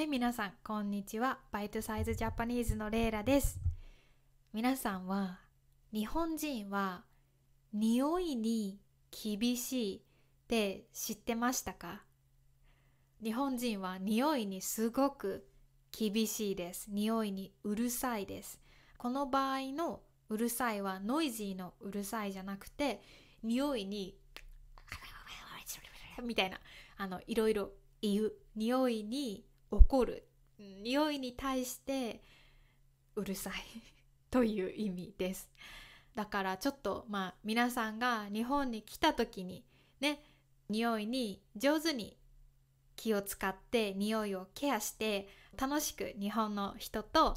はい、皆さん、こんにちは。バイトサイズジャパニーズのレイラです。皆さんは、日本人は、匂いに厳しいって知ってましたか日本人は匂いにすごく厳しいです。匂いにうるさいです。この場合のうるさいはノイジーのうるさいじゃなくて、匂いに、みたいな、あの、いろいろ言う。匂いに怒る匂いに対してうるさい という意味ですだからちょっとまあ皆さんが日本に来た時にね匂いに上手に気を使って匂いをケアして楽しく日本の人と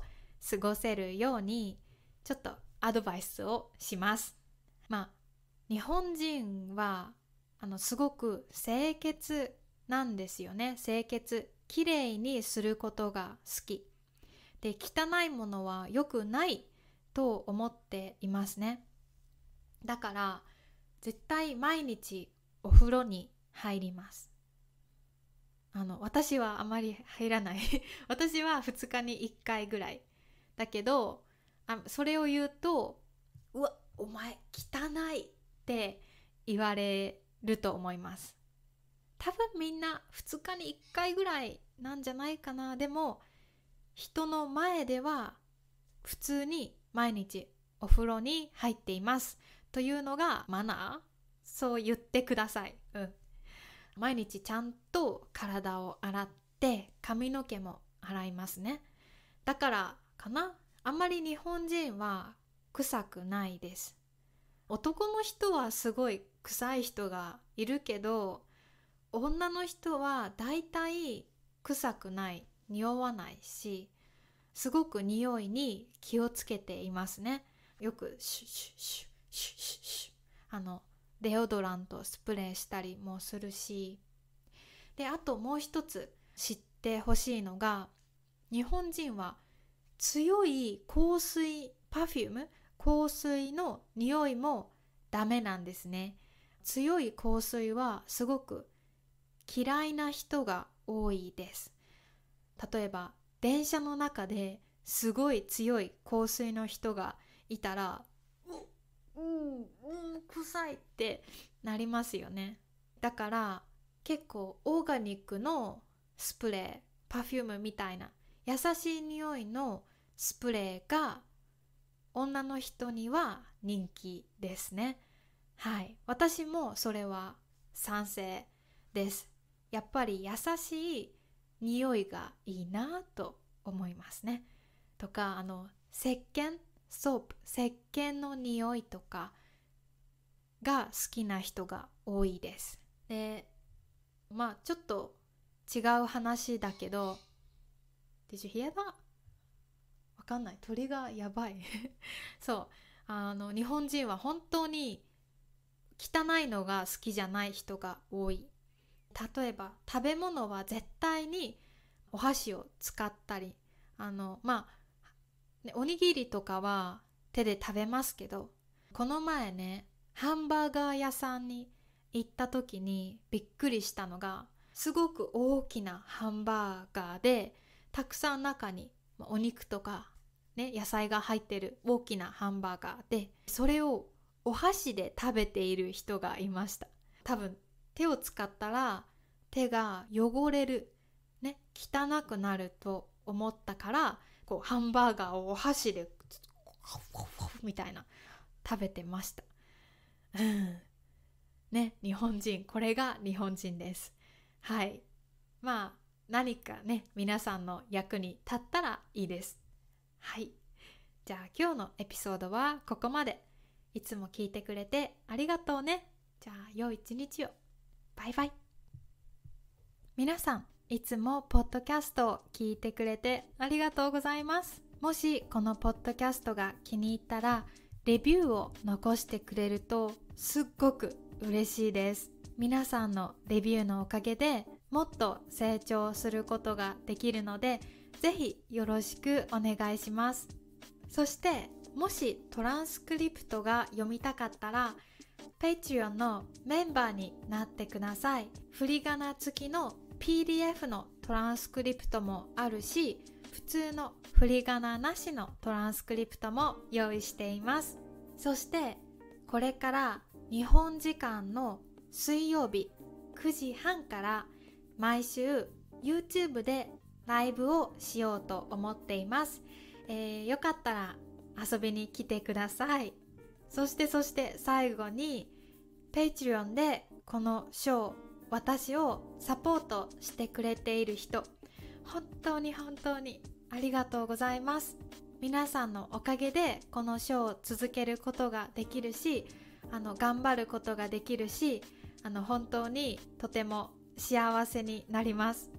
過ごせるようにちょっとアドバイスをします。まあ日本人はあのすごく清潔なんですよね清潔きれいにすることが好きで汚いものは良くないと思っていますねだから絶対毎日お風呂に入りますあの私はあまり入らない 私は2日に1回ぐらいだけどあそれを言うと「うわお前汚い」って言われると思います多分みんな2日に1回ぐらいなんじゃないかなでも人の前では普通に毎日お風呂に入っていますというのがマナーそう言ってください、うん、毎日ちゃんと体を洗って髪の毛も洗いますねだからかなあんまり日本人は臭くないです男の人はすごい臭い人がいるけど女の人は大体臭くない匂わないしすごく匂いに気をつけていますねよくシュシュシュシュシュシュあのデオドラントスプレーしたりもするしであともう一つ知ってほしいのが日本人は強い香水パフューム香水の匂いもダメなんですね強い香水はすごく嫌いな人が多いです例えば電車の中ですごい強い香水の人がいたらううん臭いってなりますよねだから結構オーガニックのスプレーパフュームみたいな優しい匂いのスプレーが女の人には人気ですねはい私もそれは賛成ですやっぱり優しい匂いがいいなと思いますね。とかあの石鹸ソープ石鹸の匂いとかが好きな人が多いです。でまあちょっと違う話だけど Did you hear that? わかんない鳥がやばい そうあの日本人は本当に汚いのが好きじゃない人が多い例えば食べ物は絶対にお箸を使ったりあのまあ、ね、おにぎりとかは手で食べますけどこの前ねハンバーガー屋さんに行った時にびっくりしたのがすごく大きなハンバーガーでたくさん中にお肉とか、ね、野菜が入ってる大きなハンバーガーでそれをお箸で食べている人がいました多分手を使ったら手が汚れる、ね、汚くなると思ったからこうハンバーガーをお箸でみたいな食べてました。うん、ね日本人これが日本人です。はいまあ何かね皆さんの役に立ったらいいです。はいじゃあ今日のエピソードはここまで。いつも聞いてくれてありがとうね。じゃあ良い一日を。バイバイ皆さんいつもポッドキャストを聞いてくれてありがとうございますもしこのポッドキャストが気に入ったらレビューを残してくれるとすっごく嬉しいです皆さんのレビューのおかげでもっと成長することができるのでぜひよろしくお願いしますそしてもしトランスクリプトが読みたかったら「Patreon のメンバーになってください。振り仮名付きの PDF のトランスクリプトもあるし、普通の振り仮名なしのトランスクリプトも用意しています。そして、これから日本時間の水曜日9時半から毎週 YouTube でライブをしようと思っています。えー、よかったら遊びに来てください。そしてそして最後に Patreon でこのショー私をサポートしてくれている人本当に本当にありがとうございます皆さんのおかげでこのショーを続けることができるしあの頑張ることができるしあの本当にとても幸せになります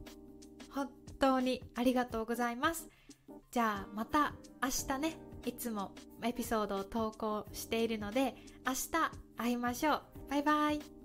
本当にありがとうございますじゃあまた明日ねいつもエピソードを投稿しているので明日会いましょうバイバイ